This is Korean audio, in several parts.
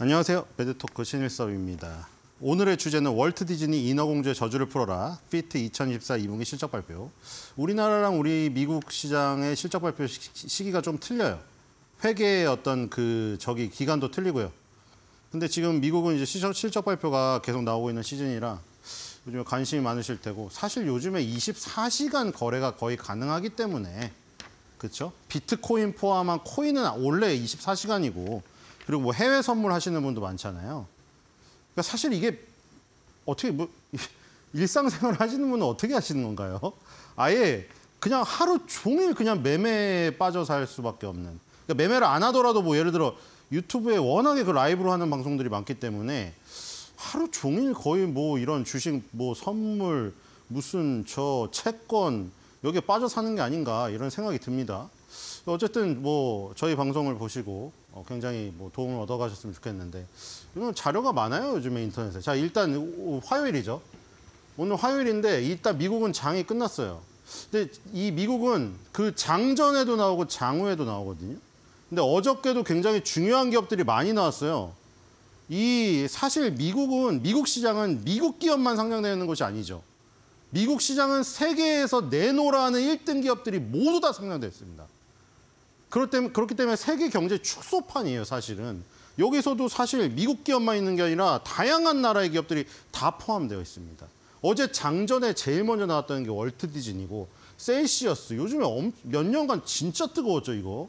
안녕하세요. 배드토크 신일섭입니다. 오늘의 주제는 월트 디즈니 인어공주의 저주를 풀어라. 피트 2024 2분기 실적 발표. 우리나라랑 우리 미국 시장의 실적 발표 시기가 좀 틀려요. 회계의 어떤 그 저기 기간도 틀리고요. 근데 지금 미국은 이제 실적, 실적 발표가 계속 나오고 있는 시즌이라 요즘에 관심이 많으실 테고 사실 요즘에 24시간 거래가 거의 가능하기 때문에 그렇죠? 비트코인 포함한 코인은 원래 24시간이고 그리고 뭐 해외 선물 하시는 분도 많잖아요. 그러니까 사실 이게 어떻게 뭐 일상생활 하시는 분은 어떻게 하시는 건가요? 아예 그냥 하루 종일 그냥 매매에 빠져 살 수밖에 없는. 그러니까 매매를 안 하더라도 뭐 예를 들어 유튜브에 워낙에 그 라이브로 하는 방송들이 많기 때문에 하루 종일 거의 뭐 이런 주식 뭐 선물 무슨 저 채권 여기에 빠져 사는 게 아닌가 이런 생각이 듭니다. 어쨌든 뭐 저희 방송을 보시고 어, 굉장히 뭐 도움을 얻어가셨으면 좋겠는데 이런 자료가 많아요 요즘에 인터넷에 자 일단 화요일이죠 오늘 화요일인데 일단 미국은 장이 끝났어요 근데 이 미국은 그 장전에도 나오고 장후에도 나오거든요 근데 어저께도 굉장히 중요한 기업들이 많이 나왔어요 이 사실 미국은 미국 시장은 미국 기업만 상장되는 것이 아니죠 미국 시장은 세계에서 내놓으라는 1등 기업들이 모두 다 상장되어 있습니다 그렇 때문에, 그렇기 때문에 세계 경제 축소판이에요, 사실은. 여기서도 사실 미국 기업만 있는 게 아니라 다양한 나라의 기업들이 다 포함되어 있습니다. 어제 장전에 제일 먼저 나왔던 게 월트 디즈니고 셀시어스. 요즘에 몇 년간 진짜 뜨거웠죠, 이거.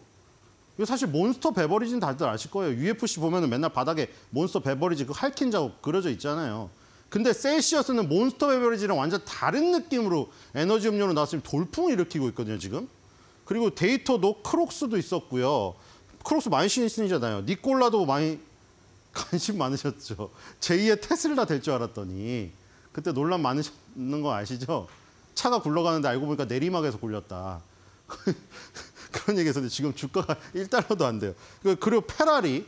이거 사실 몬스터 베버리지는 다들 아실 거예요. UFC 보면 맨날 바닥에 몬스터 베버리지 그 할킨 자국 그려져 있잖아요. 근데 셀시어스는 몬스터 베버리지랑 완전 다른 느낌으로 에너지 음료로 나왔으면 돌풍을 일으키고 있거든요, 지금. 그리고 데이터도 크록스도 있었고요. 크록스 많이 신이잖아요. 니콜라도 많이 관심 많으셨죠. 제2의 테슬라 될 줄 알았더니 그때 논란 많으셨는 거 아시죠? 차가 굴러가는데 알고 보니까 내리막에서 굴렸다. 그런 얘기 했었는데 지금 주가가 1달러도 안 돼요. 그, 그리고 페라리,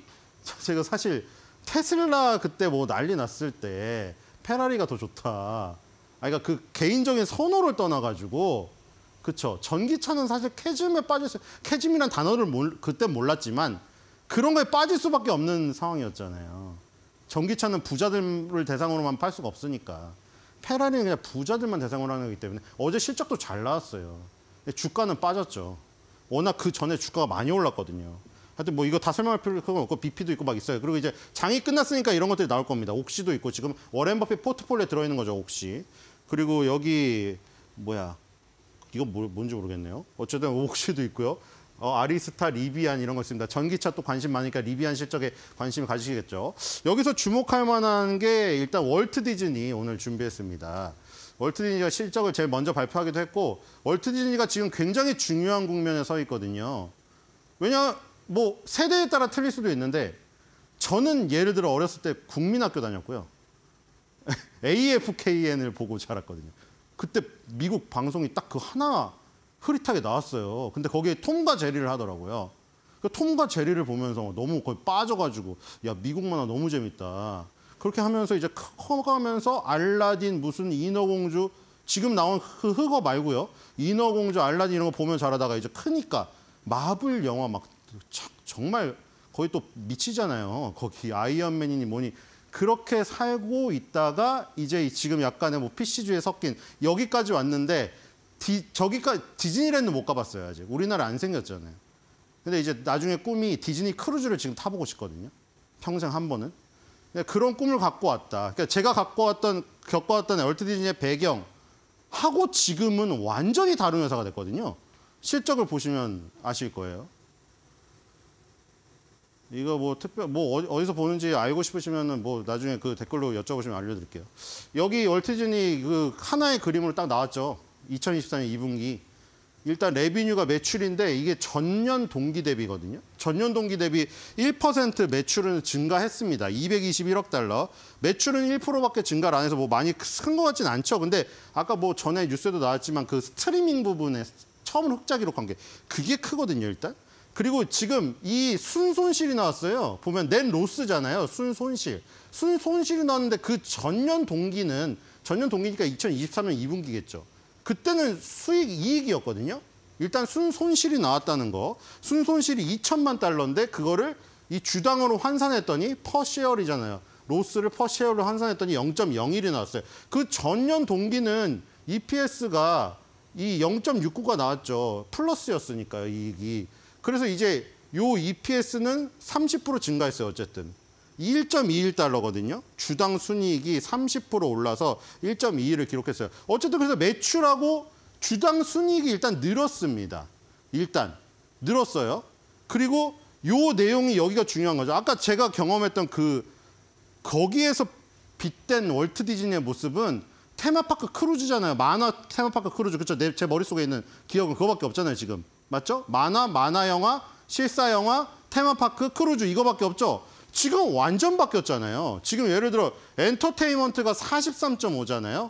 제가 사실 테슬라 그때 뭐 난리 났을 때 페라리가 더 좋다. 아, 그러니까 그 개인적인 선호를 떠나가지고 그렇죠. 전기차는 사실 캐즘에 빠질 수, 캐즘이란 단어를 몰, 그때 몰랐지만 그런 거에 빠질 수밖에 없는 상황이었잖아요. 전기차는 부자들을 대상으로만 팔 수가 없으니까. 페라리는 그냥 부자들만 대상으로 하는 거기 때문에 어제 실적도 잘 나왔어요. 주가는 빠졌죠. 워낙 그 전에 주가가 많이 올랐거든요. 하여튼 뭐 이거 다 설명할 필요가 없고 BP도 있고 막 있어요. 그리고 이제 장이 끝났으니까 이런 것들이 나올 겁니다. 옥시도 있고 지금 워렌 버핏 포트폴리오에 들어있는 거죠, 옥시. 그리고 여기 뭐야 이건 뭐, 뭔지 모르겠네요. 어쨌든 옥시도 있고요. 어, 아리스타, 리비안 이런 거 있습니다. 전기차 또 관심 많으니까 리비안 실적에 관심 을 가지시겠죠. 여기서 주목할 만한 게 일단 월트 디즈니 오늘 준비했습니다. 월트 디즈니가 실적을 제일 먼저 발표하기도 했고 월트 디즈니가 지금 굉장히 중요한 국면에 서 있거든요. 왜냐 뭐 세대에 따라 틀릴 수도 있는데 저는 예를 들어 어렸을 때 국민학교 다녔고요. AFKN을 보고 자랐거든요. 그때 미국 방송이 딱 그 하나 흐릿하게 나왔어요. 근데 거기에 톰과 제리를 하더라고요. 그 톰과 제리를 보면서 너무 거의 빠져가지고 야 미국 만화 너무 재밌다. 그렇게 하면서 이제 커가면서 알라딘 무슨 인어공주 지금 나온 그 흑어 말고요. 인어공주 알라딘 이런 거 보면 잘하다가 이제 크니까 마블 영화 막 정말 거의 또 미치잖아요. 거기 아이언맨이니 뭐니 그렇게 살고 있다가 이제 지금 약간의 뭐 PC주에 섞인 여기까지 왔는데 디, 저기까지 디즈니랜드 못 가봤어요 아직 우리나라 안 생겼잖아요 근데 이제 나중에 꿈이 디즈니 크루즈를 지금 타보고 싶거든요 평생 한 번은 그런 꿈을 갖고 왔다 그러니까 제가 갖고 왔던 겪어왔던 월트 디즈니의 배경 하고 지금은 완전히 다른 회사가 됐거든요 실적을 보시면 아실 거예요 이거 뭐 특별 뭐 어디서 보는지 알고 싶으시면은 뭐 나중에 그 댓글로 여쭤보시면 알려드릴게요. 여기 월트즌이 그 하나의 그림으로 딱 나왔죠. 2024년 2분기 일단 레비뉴가 매출인데 이게 전년 동기 대비거든요. 전년 동기 대비 1% 매출은 증가했습니다. 221억 달러. 매출은 1%밖에 증가를 안 해서 뭐 많이 큰 것 같진 않죠. 근데 아까 뭐 전에 뉴스에도 나왔지만 그 스트리밍 부분에 처음으로 흑자 기록한 게 그게 크거든요, 일단. 그리고 지금 이 순손실이 나왔어요. 보면 낸 로스잖아요. 순손실. 순손실이 나왔는데 그 전년 동기는 전년 동기니까 2023년 2분기겠죠. 그때는 수익 이익이었거든요. 일단 순손실이 나왔다는 거. 순손실이 2천만 달러인데 그거를 이 주당으로 환산했더니 퍼시어리잖아요. 로스를 퍼시어로 환산했더니 0.01이 나왔어요. 그 전년 동기는 EPS가 이 0.69가 나왔죠. 플러스였으니까요, 이익이. 그래서 이제 요 EPS는 30% 증가했어요, 어쨌든. 1.21달러거든요. 주당 순이익이 30% 올라서 1.21을 기록했어요. 어쨌든 그래서 매출하고 주당 순이익이 일단 늘었습니다. 일단 늘었어요. 그리고 요 내용이 여기가 중요한 거죠. 아까 제가 경험했던 그 거기에서 빗댄 월트 디즈니의 모습은 테마파크 크루즈잖아요. 만화 테마파크 크루즈. 그렇죠. 내, 제 머릿속에 있는 기억은 그거밖에 없잖아요, 지금. 맞죠? 만화, 만화 영화, 실사 영화, 테마파크, 크루즈 이거밖에 없죠? 지금 완전 바뀌었잖아요. 지금 예를 들어 엔터테인먼트가 43.5잖아요.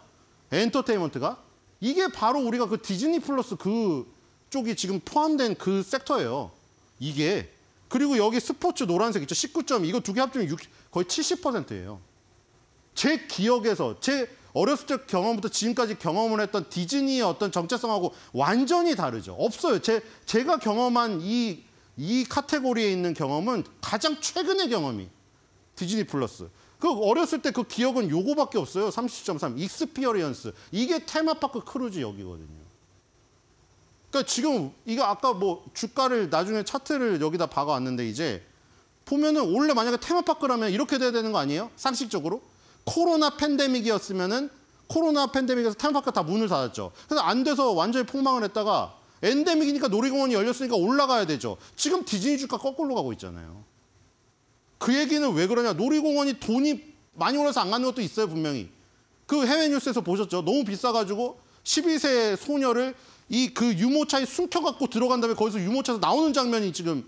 엔터테인먼트가. 이게 바로 우리가 그 디즈니 플러스 그 쪽이 지금 포함된 그 섹터예요. 이게. 그리고 여기 스포츠 노란색 있죠. 19점. 이거 두 개 합치면 6 거의 70%예요. 제 기억에서 제 어렸을 때 경험부터 지금까지 경험을 했던 디즈니의 어떤 정체성하고 완전히 다르죠. 없어요. 제, 제가 경험한 이, 이 카테고리에 있는 경험은 가장 최근의 경험이 디즈니 플러스. 그 어렸을 때 그 기억은 요거밖에 없어요. 30.3 익스피어리언스. 이게 테마파크 크루즈 여기거든요. 그러니까 지금 이거 아까 뭐 주가를 나중에 차트를 여기다 박아왔는데 이제 보면은 원래 만약에 테마파크라면 이렇게 돼야 되는 거 아니에요? 상식적으로? 코로나 팬데믹이었으면은 코로나 팬데믹에서 테마파크 다 문을 닫았죠. 그래서 안 돼서 완전히 폭망을 했다가 엔데믹이니까 놀이공원이 열렸으니까 올라가야 되죠. 지금 디즈니 주가 거꾸로 가고 있잖아요. 그 얘기는 왜 그러냐. 놀이공원이 돈이 많이 올라서 안 가는 것도 있어요, 분명히. 그 해외 뉴스에서 보셨죠. 너무 비싸가지고 12세 소녀를 이 그 유모차에 숨겨갖고 들어간 다음에 거기서 유모차에서 나오는 장면이 지금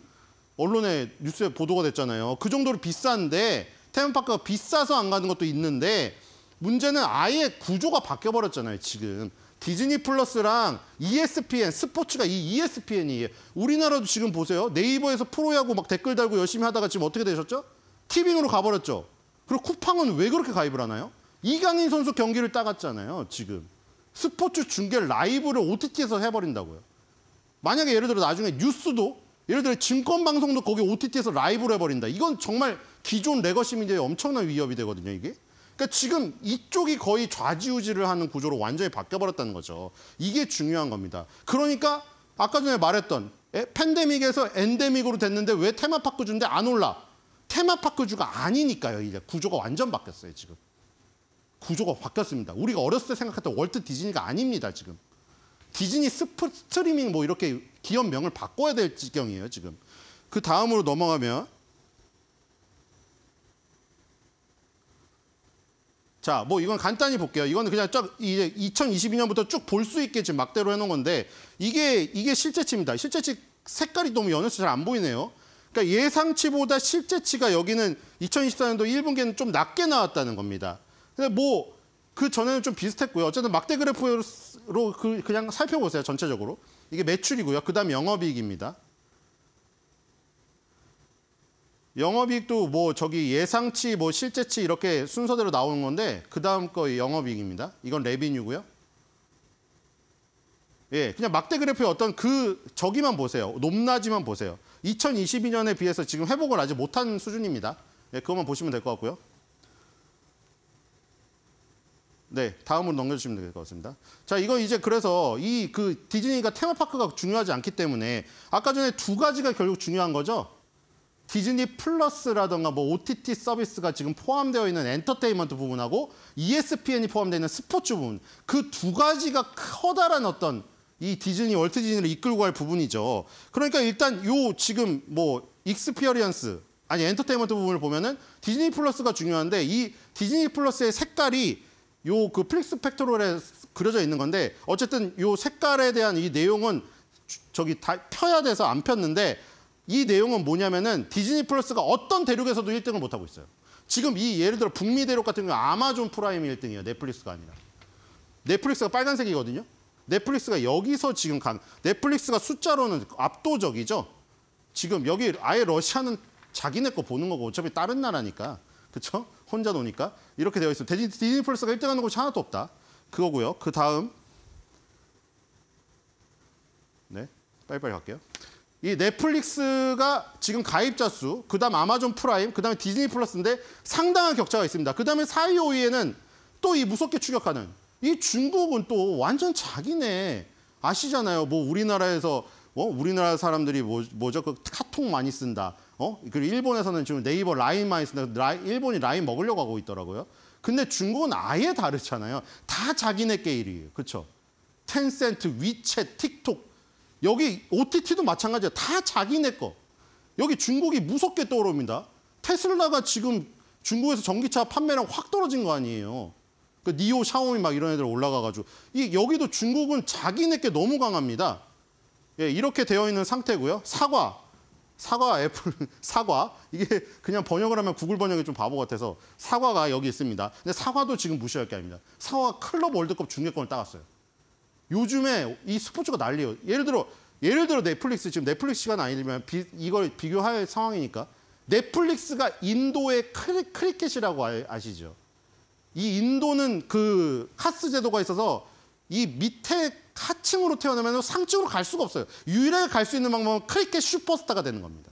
언론에 뉴스에 보도가 됐잖아요. 그 정도로 비싼데 테마파크가 비싸서 안 가는 것도 있는데 문제는 아예 구조가 바뀌어버렸잖아요, 지금. 디즈니 플러스랑 ESPN, 스포츠가 이 ESPN이에요. 우리나라도 지금 보세요. 네이버에서 프로야구 막 댓글 달고 열심히 하다가 지금 어떻게 되셨죠? 티빙으로 가버렸죠. 그리고 쿠팡은 왜 그렇게 가입을 하나요? 이강인 선수 경기를 따갔잖아요, 지금. 스포츠 중계 라이브를 OTT에서 해버린다고요. 만약에 예를 들어 나중에 뉴스도 예를 들어 증권방송도 거기 OTT에서 라이브를 해버린다. 이건 정말 기존 레거시 미디어에 엄청난 위협이 되거든요, 이게. 그러니까 지금 이쪽이 거의 좌지우지를 하는 구조로 완전히 바뀌어버렸다는 거죠. 이게 중요한 겁니다. 그러니까 아까 전에 말했던 예? 팬데믹에서 엔데믹으로 됐는데 왜 테마파크 주인데 안 올라? 테마파크 주가 아니니까요. 이제 구조가 완전 바뀌었어요, 지금. 구조가 바뀌었습니다. 우리가 어렸을 때 생각했던 월트 디즈니가 아닙니다, 지금. 디즈니 스프, 스트리밍 뭐 이렇게 기업명을 바꿔야 될 지경이에요, 지금. 그 다음으로 넘어가면 자, 뭐 이건 간단히 볼게요. 이건 그냥 쫙 이제 2022년부터 쭉 볼 수 있게 지금 막대로 해놓은 건데 이게 이게 실제치입니다. 실제치 색깔이 너무 연해서 잘 안 보이네요. 그러니까 예상치보다 실제치가 여기는 2024년도 1분기에는 좀 낮게 나왔다는 겁니다. 근데 뭐그 전에는 좀 비슷했고요. 어쨌든 막대 그래프로 그, 그냥 살펴보세요. 전체적으로. 이게 매출이고요. 그 다음 영업이익입니다. 영업이익도 뭐 저기 예상치, 뭐 실제치 이렇게 순서대로 나오는 건데 그 다음 거 영업이익입니다. 이건 레비뉴고요. 예, 그냥 막대 그래프의 어떤 그 저기만 보세요. 높낮이만 보세요. 2022년에 비해서 지금 회복을 아직 못한 수준입니다. 예, 그것만 보시면 될 것 같고요. 네, 다음으로 넘겨주시면 될 것 같습니다. 자, 이거 이제 그래서 이 그 디즈니가 테마파크가 중요하지 않기 때문에 아까 전에 두 가지가 결국 중요한 거죠. 디즈니 플러스라던가 뭐 OTT 서비스가 지금 포함되어 있는 엔터테인먼트 부분하고 ESPN이 포함되어 있는 스포츠 부분 그 두 가지가 커다란 어떤 이 디즈니 월트 디즈니를 이끌고 갈 부분이죠. 그러니까 일단 요 지금 뭐 익스피어리언스 아니 엔터테인먼트 부분을 보면은 디즈니 플러스가 중요한데 이 디즈니 플러스의 색깔이 요그 플릭스 팩토롤에 그려져 있는 건데 어쨌든 요 색깔에 대한 이 내용은 저기 다 펴야 돼서 안 폈는데 이 내용은 뭐냐면은 디즈니 플러스가 어떤 대륙에서도 1등을 못 하고 있어요. 지금 이 예를 들어 북미 대륙 같은 경우 아마존 프라임이 1등이에요. 넷플릭스가 아니라. 넷플릭스가 빨간색이거든요. 넷플릭스가 여기서 지금 간 넷플릭스가 숫자로는 압도적이죠. 지금 여기 아예 러시아는 자기네 거 보는 거고 어차피 다른 나라니까. 그렇죠? 혼자 노니까 이렇게 되어 있어. 디즈니, 디즈니 플러스가 1등하는 곳이 하나도 없다. 그거고요. 그 다음 네 빨리빨리 갈게요. 이 넷플릭스가 지금 가입자 수, 그 다음 아마존 프라임, 그 다음에 디즈니 플러스인데 상당한 격차가 있습니다. 그 다음에 4위, 5위에는 또 이 무섭게 추격하는 이 중국은 또 완전 자기네 아시잖아요. 뭐 우리나라에서 어? 우리나라 사람들이 뭐, 뭐죠? 그 카톡 많이 쓴다. 어? 그리고 일본에서는 지금 네이버 라인 많이 쓴다. 라인, 일본이 라인 먹으려고 하고 있더라고요. 근데 중국은 아예 다르잖아요. 다 자기네 게일이에요. 그렇죠? 텐센트, 위챗, 틱톡. 여기 OTT도 마찬가지예요. 다 자기네 거. 여기 중국이 무섭게 떠오릅니다. 테슬라가 지금 중국에서 전기차 판매량 확 떨어진 거 아니에요. 그 니오, 샤오미 막 이런 애들 올라가가지고 이 여기도 중국은 자기네 게 너무 강합니다. 예, 이렇게 되어 있는 상태고요. 사과, 사과 애플, 사과. 이게 그냥 번역을 하면 구글 번역이 좀 바보 같아서 사과가 여기 있습니다. 근데 사과도 지금 무시할 게 아닙니다. 사과 클럽 월드컵 중계권을 따갔어요. 요즘에 이 스포츠가 난리예요. 예를 들어, 예를 들어 넷플릭스, 지금 넷플릭스 시간 아니면 비, 이걸 비교할 상황이니까 넷플릭스가 인도의 크리, 크리켓이라고 아, 아시죠? 이 인도는 그 카스 제도가 있어서 이 밑에 하층으로 태어나면 상층으로 갈 수가 없어요. 유일하게 갈 수 있는 방법은 크리켓 슈퍼스타가 되는 겁니다.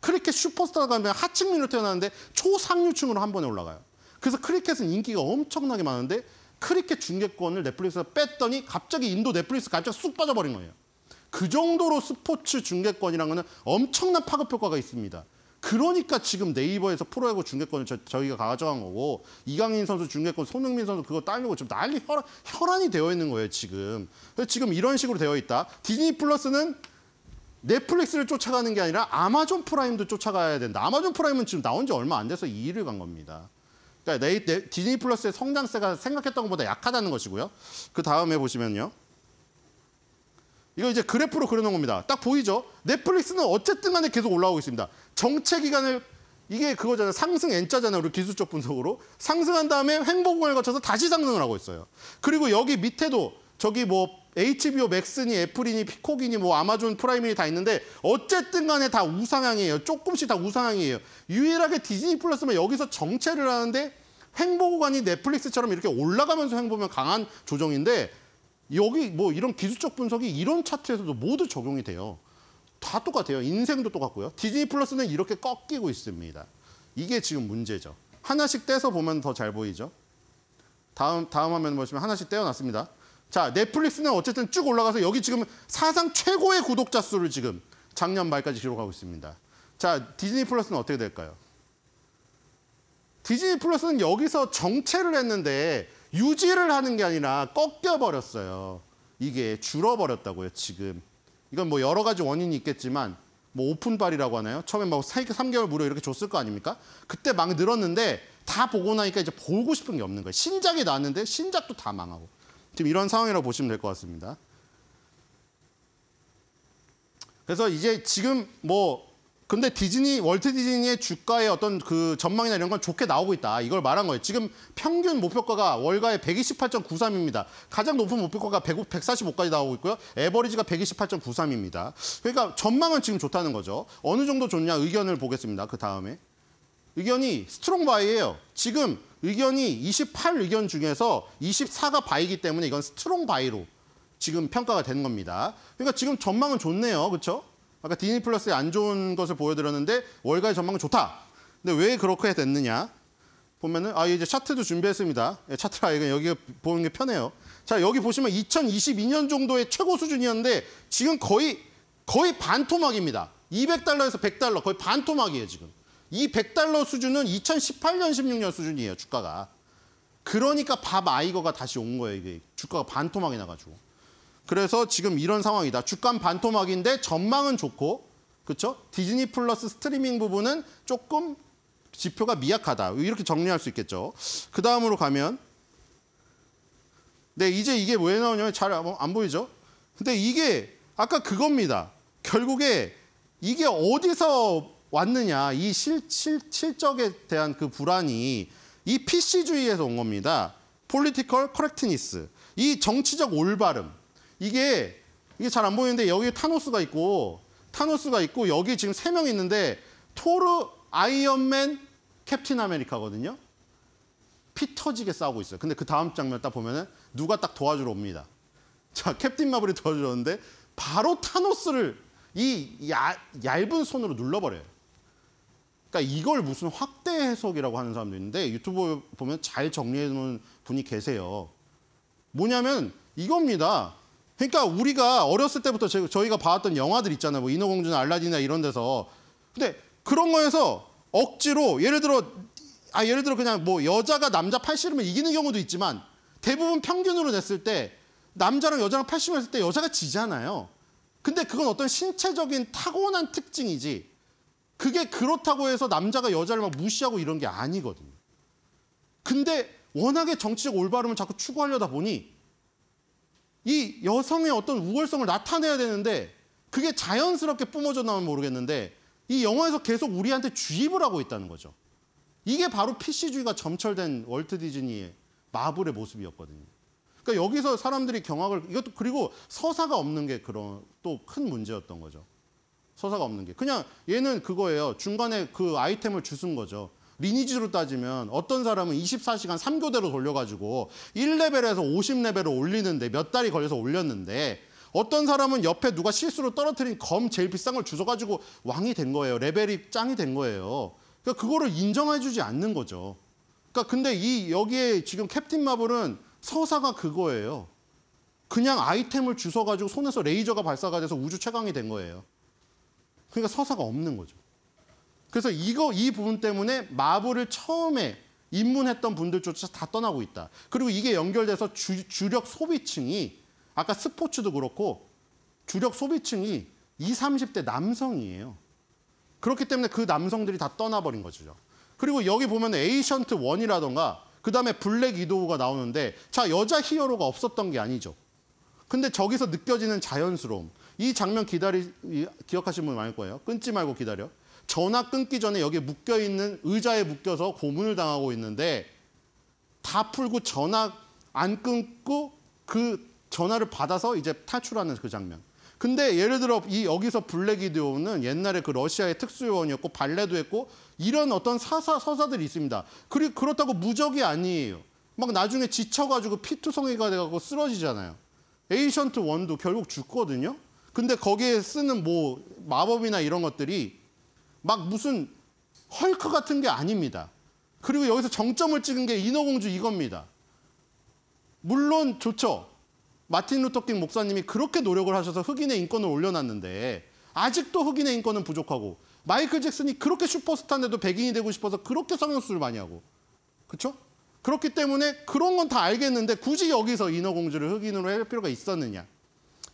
크리켓 슈퍼스타가 되면 하층민으로 태어나는데 초상류층으로 한 번에 올라가요. 그래서 크리켓은 인기가 엄청나게 많은데 크리켓 중계권을 넷플릭스에 뺐더니 갑자기 인도 넷플릭스 갑자기 쑥 빠져버린 거예요. 그 정도로 스포츠 중계권이라는 거는 엄청난 파급 효과가 있습니다. 그러니까 지금 네이버에서 프로야구 중계권을 저, 희가 가져간 거고 이강인 선수 중계권, 손흥민 선수 그거 딸려고 지금 난리 혈안, 혈안이 되어 있는 거예요 지금. 지금 이런 식으로 되어 있다. 디즈니 플러스는 넷플릭스를 쫓아가는 게 아니라 아마존 프라임도 쫓아가야 된다. 아마존 프라임은 지금 나온 지 얼마 안 돼서 2위를 간 겁니다. 그러니까 네, 네, 디즈니 플러스의 성장세가 생각했던 것보다 약하다는 것이고요. 그 다음에 보시면요. 이거 이제 그래프로 그려놓은 겁니다. 딱 보이죠? 넷플릭스는 어쨌든 간에 계속 올라오고 있습니다. 정체 기간을 이게 그거잖아요. 상승 N자잖아요. 우리 기술적 분석으로. 상승한 다음에 횡보공을 거쳐서 다시 상승을 하고 있어요. 그리고 여기 밑에도 저기 뭐 HBO 맥스니 애플이니 피콕이니 뭐 아마존 프라임이니 다 있는데 어쨌든 간에 다 우상향이에요. 조금씩 다 우상향이에요. 유일하게 디즈니 플러스만 여기서 정체를 하는데 횡보구간이 넷플릭스처럼 이렇게 올라가면서 횡보면 강한 조정인데 여기 뭐 이런 기술적 분석이 이런 차트에서도 모두 적용이 돼요. 다 똑같아요. 인생도 똑같고요. 디즈니 플러스는 이렇게 꺾이고 있습니다. 이게 지금 문제죠. 하나씩 떼서 보면 더 잘 보이죠. 다음 다음 화면 보시면 하나씩 떼어놨습니다. 자, 넷플릭스는 어쨌든 쭉 올라가서 여기 지금 사상 최고의 구독자 수를 지금 작년 말까지 기록하고 있습니다. 자, 디즈니 플러스는 어떻게 될까요? 디즈니 플러스는 여기서 정체를 했는데 유지를 하는 게 아니라 꺾여버렸어요. 이게 줄어버렸다고요, 지금. 이건 뭐 여러 가지 원인이 있겠지만 뭐 오픈발이라고 하나요? 처음에 막 3개월 무료 이렇게 줬을 거 아닙니까? 그때 막 늘었는데 다 보고 나니까 이제 보고 싶은 게 없는 거예요. 신작이 나왔는데 신작도 다 망하고. 지금 이런 상황이라고 보시면 될 것 같습니다. 그래서 이제 지금 뭐 근데 디즈니 월트 디즈니의 주가의 어떤 그 전망이나 이런 건 좋게 나오고 있다. 이걸 말한 거예요. 지금 평균 목표가가 월가의 128.93입니다. 가장 높은 목표가가 1 4 5까지 나오고 있고요. 에버리지가 128.93입니다. 그러니까 전망은 지금 좋다는 거죠. 어느 정도 좋냐 의견을 보겠습니다. 그 다음에. 의견이 스트롱 바이예요. 지금 의견이 28 의견 중에서 24가 바이기 때문에 이건 스트롱 바이로 지금 평가가 되는 겁니다. 그러니까 지금 전망은 좋네요. 그렇죠? 아까 디니 플러스의 안 좋은 것을 보여드렸는데 월가의 전망은 좋다. 근데 왜 그렇게 됐느냐? 보면은 아 이제 차트도 준비했습니다. 예, 차트라 여기 보는 게 편해요. 자 여기 보시면 2022년 정도의 최고 수준이었는데 지금 거의 거의 반토막입니다. 200달러에서 100달러 거의 반토막이에요 지금. 이 100달러 수준은 2018년 16년 수준이에요 주가가. 그러니까 밥 아이거가 다시 온 거예요 이게 주가가 반토막이 나가지고. 그래서 지금 이런 상황이다. 주간 반토막인데 전망은 좋고 그렇죠? 디즈니 플러스 스트리밍 부분은 조금 지표가 미약하다. 이렇게 정리할 수 있겠죠. 그 다음으로 가면 네, 이제 이게 왜 나오냐면 잘 안 보이죠? 근데 이게 아까 그겁니다. 결국에 이게 어디서 왔느냐. 이 실, 실, 실적에 대한 그 불안이 이 PC주의에서 온 겁니다. 폴리티컬 커렉트니스. 이 정치적 올바름. 이게 이게 잘 안 보이는데 여기 타노스가 있고 타노스가 있고 여기 지금 세 명 있는데 토르, 아이언맨, 캡틴 아메리카거든요. 피 터지게 싸우고 있어요. 근데 그 다음 장면 딱 보면은 누가 딱 도와주러 옵니다. 자, 캡틴 마블이 도와주는데 바로 타노스를 이 야, 얇은 손으로 눌러버려요. 그러니까 이걸 무슨 확대 해석이라고 하는 사람도 있는데 유튜브 보면 잘 정리해 놓은 분이 계세요. 뭐냐면 이겁니다. 그러니까 우리가 어렸을 때부터 저희가 봐왔던 영화들 있잖아요. 뭐 인어공주나 알라딘이나 이런 데서. 근데 그런 거에서 억지로 예를 들어 아 예를 들어 그냥 뭐 여자가 남자 팔 씨름을 이기는 경우도 있지만 대부분 평균으로 냈을 때 남자랑 여자랑 팔 씨름을 했을 때 여자가 지잖아요. 근데 그건 어떤 신체적인 타고난 특징이지. 그게 그렇다고 해서 남자가 여자를 막 무시하고 이런 게 아니거든요. 근데 워낙에 정치적 올바름을 자꾸 추구하려다 보니 이 여성의 어떤 우월성을 나타내야 되는데 그게 자연스럽게 뿜어져 나오면 모르겠는데 이 영화에서 계속 우리한테 주입을 하고 있다는 거죠. 이게 바로 PC주의가 점철된 월트 디즈니의 마블의 모습이었거든요. 그러니까 여기서 사람들이 경악을 이것도 그리고 서사가 없는 게 그런 또 큰 문제였던 거죠. 서사가 없는 게 그냥 얘는 그거예요. 중간에 그 아이템을 주순 거죠. 리니지로 따지면 어떤 사람은 24시간 3교대로 돌려가지고 1레벨에서 50레벨을 올리는데 몇 달이 걸려서 올렸는데 어떤 사람은 옆에 누가 실수로 떨어뜨린 검 제일 비싼 걸 주워가지고 왕이 된 거예요. 레벨이 짱이 된 거예요. 그러니까 그거를 인정해주지 않는 거죠. 그러니까 근데 이 여기에 지금 캡틴 마블은 서사가 그거예요. 그냥 아이템을 주워가지고 손에서 레이저가 발사가 돼서 우주 최강이 된 거예요. 그러니까 서사가 없는 거죠. 그래서 이거 이 부분 때문에 마블을 처음에 입문했던 분들조차 다 떠나고 있다. 그리고 이게 연결돼서 주, 주력 소비층이 아까 스포츠도 그렇고 주력 소비층이 20, 30대 남성이에요. 그렇기 때문에 그 남성들이 다 떠나버린 거죠. 그리고 여기 보면 에이션트 원이라던가 그다음에 블랙 이도우가 나오는데 자 여자 히어로가 없었던 게 아니죠. 근데 저기서 느껴지는 자연스러움. 이 장면 기다리 기억하시는 분 많을 거예요. 끊지 말고 기다려. 전화 끊기 전에 여기 에 묶여 있는 의자에 묶여서 고문을 당하고 있는데 다 풀고 전화 안 끊고 그 전화를 받아서 이제 탈출하는 그 장면. 근데 예를 들어 이 여기서 블랙 이드오는 옛날에 그 러시아의 특수요원이었고 발레도 했고 이런 어떤 사사 서사들이 있습니다. 그리 그렇다고 무적이 아니에요. 막 나중에 지쳐가지고 피투성이가 돼가고 지 쓰러지잖아요. 에이션트 원도 결국 죽거든요. 근데 거기에 쓰는 뭐 마법이나 이런 것들이 막 무슨 헐크 같은 게 아닙니다. 그리고 여기서 정점을 찍은 게 인어공주 이겁니다. 물론 좋죠. 마틴 루터킹 목사님이 그렇게 노력을 하셔서 흑인의 인권을 올려놨는데 아직도 흑인의 인권은 부족하고 마이클 잭슨이 그렇게 슈퍼스타인데도 백인이 되고 싶어서 그렇게 성형수술 많이 하고 그렇죠? 그렇기 때문에 그런 건 다 알겠는데 굳이 여기서 인어공주를 흑인으로 할 필요가 있었느냐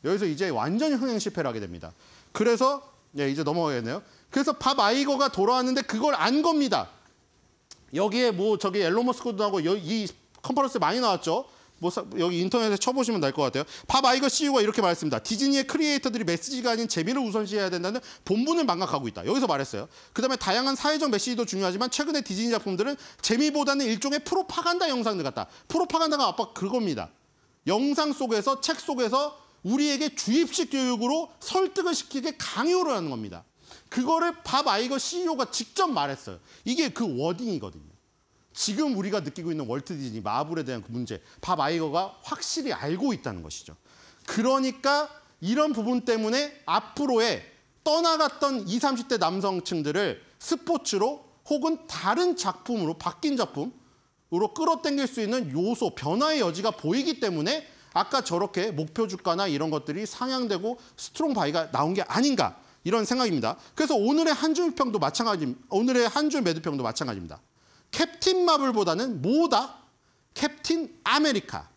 여기서 이제 완전히 흥행 실패를 하게 됩니다 그래서 예, 이제 넘어가겠네요 그래서 밥 아이거가 돌아왔는데 그걸 안 겁니다. 여기에 뭐 저기 엘런 머스크도 하고이 컨퍼런스 많이 나왔죠. 뭐 사, 여기 인터넷에 쳐보시면 날것 같아요. 밥 아이거 CEO가 이렇게 말했습니다. 디즈니의 크리에이터들이 메시지가 아닌 재미를 우선시해야 된다는 본분을 망각하고 있다. 여기서 말했어요. 그다음에 다양한 사회적 메시지도 중요하지만 최근에 디즈니 작품들은 재미보다는 일종의 프로파간다 영상들 같다. 프로파간다가 아빠 그겁니다. 영상 속에서 책 속에서 우리에게 주입식 교육으로 설득을 시키게 강요를 하는 겁니다. 그거를 밥 아이거 CEO가 직접 말했어요. 이게 그 워딩이거든요. 지금 우리가 느끼고 있는 월트 디즈니 마블에 대한 그 문제, 밥 아이거가 확실히 알고 있다는 것이죠. 그러니까 이런 부분 때문에 앞으로의 떠나갔던 20, 30대 남성층들을 스포츠로 혹은 다른 작품으로 바뀐 작품으로 끌어당길 수 있는 요소, 변화의 여지가 보이기 때문에 아까 저렇게 목표 주가나 이런 것들이 상향되고 스트롱 바이가 나온 게 아닌가 이런 생각입니다. 그래서 오늘의 한줄 평도 마찬가지, 오늘의 한줄 매듭평도 마찬가지입니다. 캡틴 마블보다는 뭐다? 캡틴 아메리카.